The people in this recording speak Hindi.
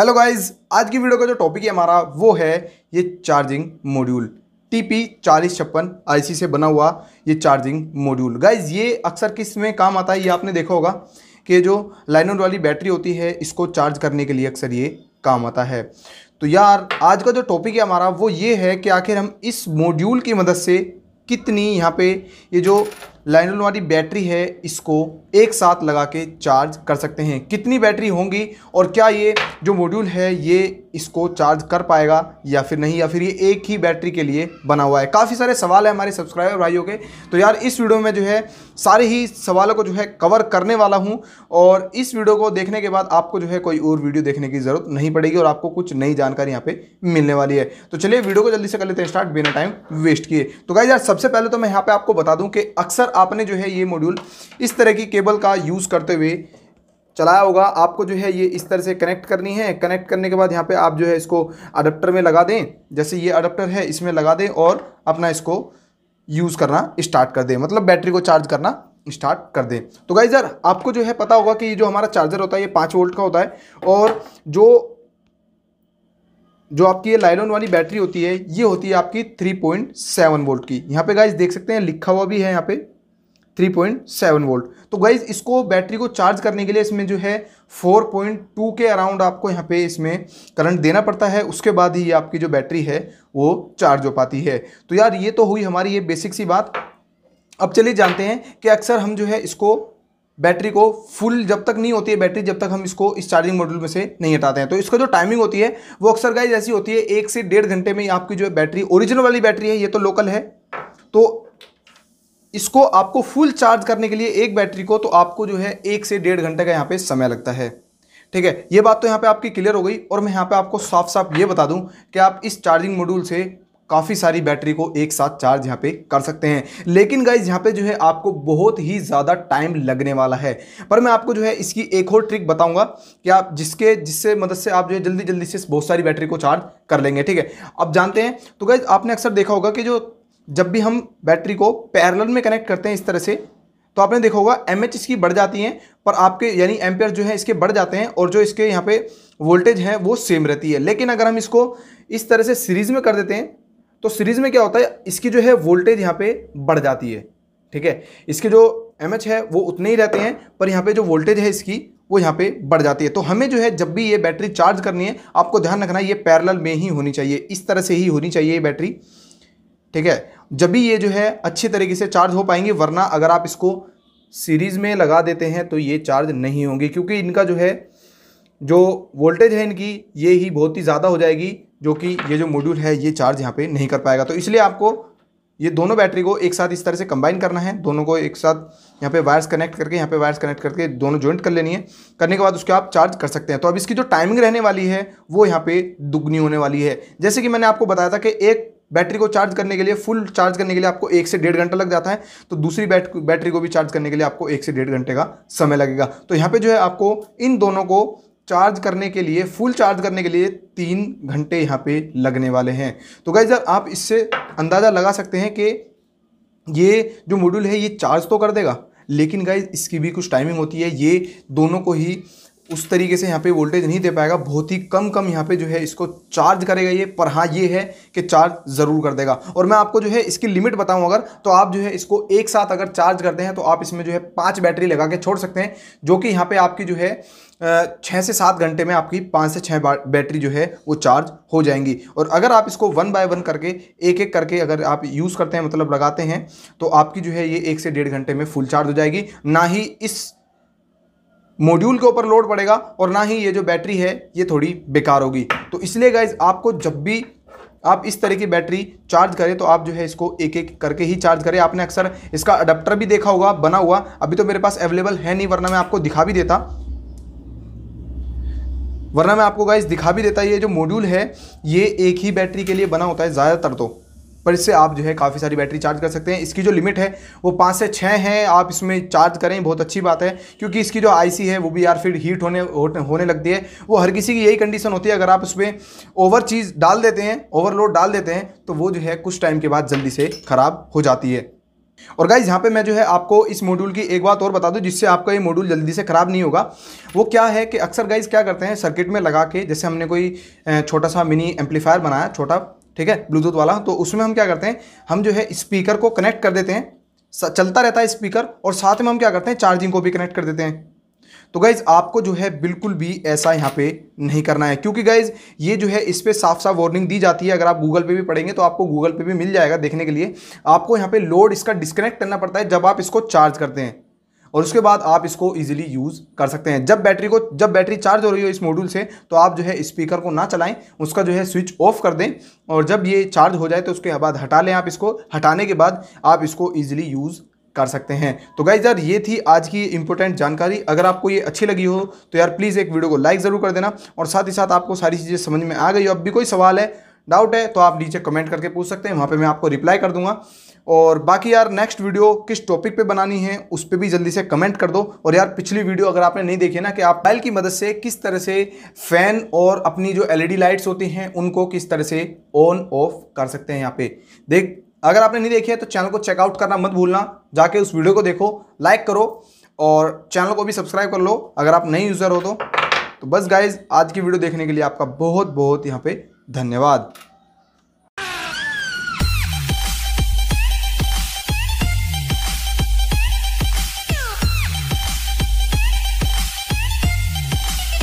हेलो गाइस आज की वीडियो का जो टॉपिक है हमारा वो है ये चार्जिंग मॉड्यूल टी पी चालीस छप्पन आई से बना हुआ ये चार्जिंग मॉड्यूल गाइज ये अक्सर किस में काम आता है ये आपने देखा होगा कि जो लाइन वाली बैटरी होती है इसको चार्ज करने के लिए अक्सर ये काम आता है तो यार आज का जो टॉपिक है हमारा वो ये है कि आखिर हम इस मॉड्यूल की मदद से कितनी यहाँ पे ये जो लाइनों वाली बैटरी है इसको एक साथ लगा के चार्ज कर सकते हैं कितनी बैटरी होंगी और क्या ये जो मॉड्यूल है ये इसको चार्ज कर पाएगा या फिर नहीं या फिर ये एक ही बैटरी के लिए बना हुआ है काफ़ी सारे सवाल है हमारे सब्सक्राइबर भाइयों के तो यार इस वीडियो में जो है सारे ही सवालों को जो है कवर करने वाला हूँ और इस वीडियो को देखने के बाद आपको जो है कोई और वीडियो देखने की ज़रूरत नहीं पड़ेगी और आपको कुछ नई जानकारी यहाँ पर मिलने वाली है तो चलिए वीडियो को जल्दी से कर लेते हैं स्टार्ट बिना टाइम वेस्ट किए तो गाई यार सबसे पहले तो मैं यहाँ पर आपको बता दूँ कि अक्सर आपने जो है ये मॉड्यूल इस तरह की केबल का यूज़ करते हुए चलाया होगा आपको जो है ये इस तरह से कनेक्ट करनी है कनेक्ट करने के बाद यहाँ पे आप जो है इसको अडप्टर में लगा दें जैसे ये अडप्टर है इसमें लगा दें और अपना इसको यूज़ करना स्टार्ट कर दें मतलब बैटरी को चार्ज करना स्टार्ट कर दें तो गाई सर आपको जो है पता होगा कि ये जो हमारा चार्जर होता है ये पाँच वोल्ट का होता है और जो जो आपकी ये लाइलॉन वाली बैटरी होती है ये होती है आपकी 3.7 वोल्ट की यहाँ पे गाइज देख सकते हैं लिखा हुआ भी है यहाँ पे 3.7 वोल्ट तो गाइज इसको बैटरी को चार्ज करने के लिए इसमें जो है 4.2 के अराउंड आपको यहाँ पे इसमें करंट देना पड़ता है उसके बाद ही आपकी जो बैटरी है वो चार्ज हो पाती है तो यार ये तो हुई हमारी ये बेसिक सी बात अब चलिए जानते हैं कि अक्सर हम जो है इसको बैटरी को फुल जब तक नहीं होती है बैटरी जब तक हम इसको इस चार्जिंग मॉड्यूल में से नहीं हटाते हैं तो इसका जो टाइमिंग होती है वो अक्सर गाइज ऐसी होती है एक से डेढ़ घंटे में आपकी जो है बैटरी ओरिजिनल वाली बैटरी है ये तो लोकल है तो इसको आपको फुल चार्ज करने के लिए एक बैटरी को तो आपको जो है एक से डेढ़ घंटे का यहाँ पे समय लगता है ठीक है ये बात तो यहाँ पे आपकी क्लियर हो गई और मैं यहाँ पे आपको साफ साफ ये बता दूँ कि आप इस चार्जिंग मॉड्यूल से काफ़ी सारी बैटरी को एक साथ चार्ज यहाँ पे कर सकते हैं लेकिन गाइज यहाँ पे जो है आपको बहुत ही ज़्यादा टाइम लगने वाला है पर मैं आपको जो है इसकी एक और ट्रिक बताऊंगा कि आप जिसके जिससे मदद से आप जो है जल्दी जल्दी से बहुत सारी बैटरी को चार्ज कर लेंगे ठीक है अब जानते हैं तो गाइज आपने अक्सर देखा होगा कि जो जब भी हम बैटरी को पैरेलल में कनेक्ट करते हैं इस तरह से तो आपने देखा होगा एम एच इसकी बढ़ जाती हैं पर आपके यानी एम्पेयर जो है इसके बढ़ जाते हैं और जो इसके यहाँ पे वोल्टेज है वो सेम रहती है लेकिन अगर हम इसको इस तरह से सीरीज़ में कर देते हैं तो सीरीज़ में क्या होता है इसकी जो है वोल्टेज यहाँ पे बढ़ जाती है ठीक है इसके जो एम है वो उतने ही रहते हैं पर यहाँ पर जो वोल्टेज है इसकी वो यहाँ पे बढ़ जाती है तो हमें जो है जब भी ये बैटरी चार्ज करनी है आपको ध्यान रखना ये पैरेलल में ही होनी चाहिए इस तरह से ही होनी चाहिए ये बैटरी ठीक है जब भी ये जो है अच्छे तरीके से चार्ज हो पाएंगे वरना अगर आप इसको सीरीज़ में लगा देते हैं तो ये चार्ज नहीं होंगे क्योंकि इनका जो है जो वोल्टेज है इनकी ये ही बहुत ही ज़्यादा हो जाएगी जो कि ये जो मॉड्यूल है ये चार्ज यहाँ पे नहीं कर पाएगा तो इसलिए आपको ये दोनों बैटरी को एक साथ इस तरह से कंबाइन करना है दोनों को एक साथ यहाँ पे वायर्स कनेक्ट करके यहाँ पे वायर्स कनेक्ट करके दोनों ज्वाइंट कर लेनी है करने के बाद उसके आप चार्ज कर सकते हैं तो अब इसकी जो टाइमिंग रहने वाली है वो यहाँ पे दुगनी होने वाली है जैसे कि मैंने आपको बताया था कि एक बैटरी को चार्ज करने के लिए फुल चार्ज करने के लिए आपको एक से डेढ़ घंटा लग जाता है तो दूसरी बैट बैटरी को भी चार्ज करने के लिए आपको एक से डेढ़ घंटे का समय लगेगा तो यहाँ पे जो है आपको इन दोनों को चार्ज करने के लिए फुल चार्ज करने के लिए तीन घंटे यहाँ पे लगने वाले हैं तो गाइज आप इससे अंदाज़ा लगा सकते हैं कि ये जो मॉड्यूल है ये चार्ज तो कर देगा लेकिन गाइज इसकी भी कुछ टाइमिंग होती है ये दोनों को ही उस तरीके से यहाँ पे वोल्टेज नहीं दे पाएगा बहुत ही कम कम यहाँ पे जो है इसको चार्ज करेगा ये पर हाँ ये है कि चार्ज ज़रूर कर देगा और मैं आपको जो है इसकी लिमिट बताऊँ अगर तो आप जो है इसको एक साथ अगर चार्ज करते हैं तो आप इसमें जो है पाँच बैटरी लगा के छोड़ सकते हैं जो कि यहाँ पर आपकी जो है छः से सात घंटे में आपकी पाँच से छः बैटरी जो है वो चार्ज हो जाएंगी और अगर आप इसको वन बाय वन करके एक एक करके अगर आप यूज़ करते हैं मतलब लगाते हैं तो आपकी जो है ये एक से डेढ़ घंटे में फुल चार्ज हो जाएगी ना ही इस मॉड्यूल के ऊपर लोड पड़ेगा और ना ही ये जो बैटरी है ये थोड़ी बेकार होगी तो इसलिए गाइज आपको जब भी आप इस तरह की बैटरी चार्ज करें तो आप जो है इसको एक एक करके ही चार्ज करें आपने अक्सर इसका अडप्टर भी देखा होगा बना हुआ अभी तो मेरे पास अवेलेबल है नहीं वरना मैं आपको दिखा भी देता वरना मैं आपको गाइज दिखा भी देता ये जो मॉड्यूल है ये एक ही बैटरी के लिए बना होता है ज़्यादातर तो पर इससे आप जो है काफ़ी सारी बैटरी चार्ज कर सकते हैं इसकी जो लिमिट है वो पाँच से छः है आप इसमें चार्ज करें बहुत अच्छी बात है क्योंकि इसकी जो आईसी है वो भी यार फिर हीट होने होने लगती है वो हर किसी की यही कंडीशन होती है अगर आप उसमें ओवर चीज़ डाल देते हैं ओवरलोड डाल देते हैं तो वो जो है कुछ टाइम के बाद जल्दी से ख़राब हो जाती है और गाइज यहाँ पे मैं जो है आपको इस मॉड्यूल की एक बात और बता दूँ जिससे आपका ये मॉड्यूल जल्दी से ख़राब नहीं होगा वो क्या है कि अक्सर गाइज क्या करते हैं सर्किट में लगा के जैसे हमने कोई छोटा सा मिनी एम्पलीफायर बनाया छोटा ठीक है ब्लूटूथ वाला तो उसमें हम क्या करते हैं हम जो है स्पीकर को कनेक्ट कर देते हैं चलता रहता है स्पीकर और साथ में हम क्या करते हैं चार्जिंग को भी कनेक्ट कर देते हैं तो गाइज़ आपको जो है बिल्कुल भी ऐसा यहाँ पे नहीं करना है क्योंकि गाइज़ ये जो है इस पर साफ साफ वार्निंग दी जाती है अगर आप गूगल पे भी पढ़ेंगे तो आपको गूगल पे भी मिल जाएगा देखने के लिए आपको यहाँ पे लोड इसका डिस्कनेक्ट करना पड़ता है जब आप इसको चार्ज करते हैं और उसके बाद आप इसको ईजिली यूज़ कर सकते हैं जब बैटरी को जब बैटरी चार्ज हो रही हो इस मॉड्यूल से तो आप जो है स्पीकर को ना चलाएं उसका जो है स्विच ऑफ कर दें और जब ये चार्ज हो जाए तो उसके बाद हटा लें आप इसको हटाने के बाद आप इसको ईजिली यूज़ कर सकते हैं तो गाइज यार ये थी आज की इंपॉर्टेंट जानकारी अगर आपको ये अच्छी लगी हो तो यार प्लीज़ एक वीडियो को लाइक ज़रूर कर देना और साथ ही साथ आपको सारी चीज़ें समझ में आ गई हो अब भी कोई सवाल है डाउट है तो आप नीचे कमेंट करके पूछ सकते हैं वहाँ पे मैं आपको रिप्लाई कर दूंगा और बाकी यार नेक्स्ट वीडियो किस टॉपिक पे बनानी है उस पर भी जल्दी से कमेंट कर दो और यार पिछली वीडियो अगर आपने नहीं देखी ना कि आप पैल की मदद से किस तरह से फ़ैन और अपनी जो एलईडी लाइट्स होती हैं उनको किस तरह से ऑन ऑफ कर सकते हैं यहाँ पे देख अगर आपने नहीं देखी है तो चैनल को चेकआउट करना मत भूलना जाके उस वीडियो को देखो लाइक करो और चैनल को भी सब्सक्राइब कर लो अगर आप नए यूज़र हो तो तो बस गाइज आज की वीडियो देखने के लिए आपका बहुत बहुत यहाँ पे धन्यवाद